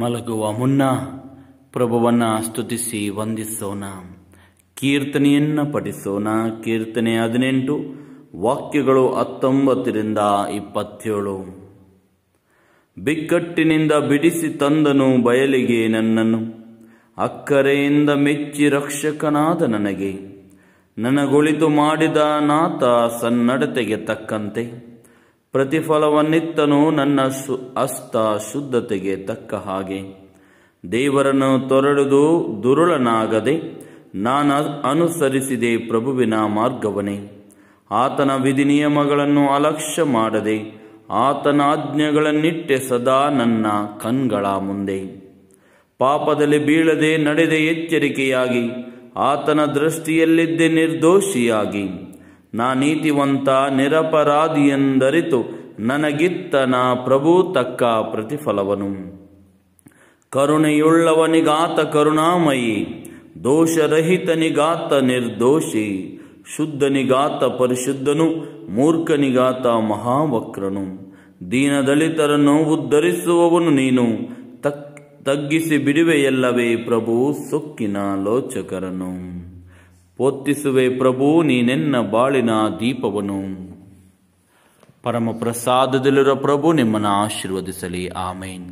ಮಲಗುವ ಮುನ್ನ ಪ್ರಭುವನ್ನ ಸ್ತುತಿಸಿ ವಂದಿಸೋಣ ಕೀರ್ತನೆಯನ್ನ ಪಠಿಸೋಣ ಕೀರ್ತನೆ ಹದಿನೆಂಟು ವಾಕ್ಯಗಳು ಹತ್ತೊಂಬತ್ತರಿಂದ ಇಪ್ಪತ್ತೇಳು ಬಿಕ್ಕಟ್ಟಿನಿಂದ ಬಿಡಿಸಿ ತಂದನು ಬಯಲಿಗೆ ನನ್ನನ್ನು ಅಕ್ಕರೆಯಿಂದ ಮೆಚ್ಚಿ ರಕ್ಷಕನಾದ ನನಗೆ ನನಗೊಳಿತು ಮಾಡಿದ ನಾತ ಸನ್ನಡತೆಗೆ ತಕ್ಕಂತೆ ಪ್ರತಿಫಲವನ್ನಿತ್ತನು ನನ್ನ ಸು ಅಸ್ತ ಶುದ್ಧತೆಗೆ ತಕ್ಕ ಹಾಗೆ ದೇವರನ್ನು ತೊರಳುದು ದುರುಳನಾಗದೆ ನಾನು ಅನುಸರಿಸಿದೆ ಪ್ರಭುವಿನ ಮಾರ್ಗವನೇ ಆತನ ನಿಯಮಗಳನ್ನು ಅಲಕ್ಷ್ಯ ಮಾಡದೆ ಆತನ ಆಜ್ಞೆಗಳನ್ನಿಟ್ಟೆ ಸದಾ ನನ್ನ ಕಣ್ಗಳ ಮುಂದೆ ಪಾಪದಲ್ಲಿ ಬೀಳದೆ ನಡೆದೆ ಎಚ್ಚರಿಕೆಯಾಗಿ ಆತನ ದೃಷ್ಟಿಯಲ್ಲಿದ್ದೆ ನಿರ್ದೋಷಿಯಾಗಿ ನಾ ನೀತಿವಂತ ನಿರಪರಾಧಿಯೆಂದರಿತು ನನಗಿತ್ತ ನಾ ಪ್ರಭು ತಕ್ಕ ಪ್ರತಿಫಲವನು ಕರುಣೆಯುಳ್ಳವನಿಗಾತ ಕರುಣಾಮಯಿ ದೋಷರಹಿತನಿಗಾತ ನಿರ್ದೋಷಿ ಶುದ್ಧನಿಗಾತ ಪರಿಶುದ್ಧನು ಮೂರ್ಖನಿಗಾತ ಮಹಾವಕ್ರನು ದೀನದಲಿತರನ್ನು ಉದ್ಧರಿಸುವವನು ನೀನು ತಗ್ಗಿಸಿ ಬಿಡುವೆಯಲ್ಲವೇ ಪ್ರಭು ಸೊಕ್ಕಿನ ಲೋಚಕರನು ಪೋತ್ತಿಸುವೆ ಪ್ರಭು ನೀನೆನ್ನ ಬಾಳಿನ ದೀಪವನು ಪರಮ ಪ್ರಸಾದದಲ್ಲಿರುವ ಪ್ರಭು ನಿಮ್ಮನ್ನು ಆಶೀರ್ವದಿಸಲಿ ಆಮೇನ್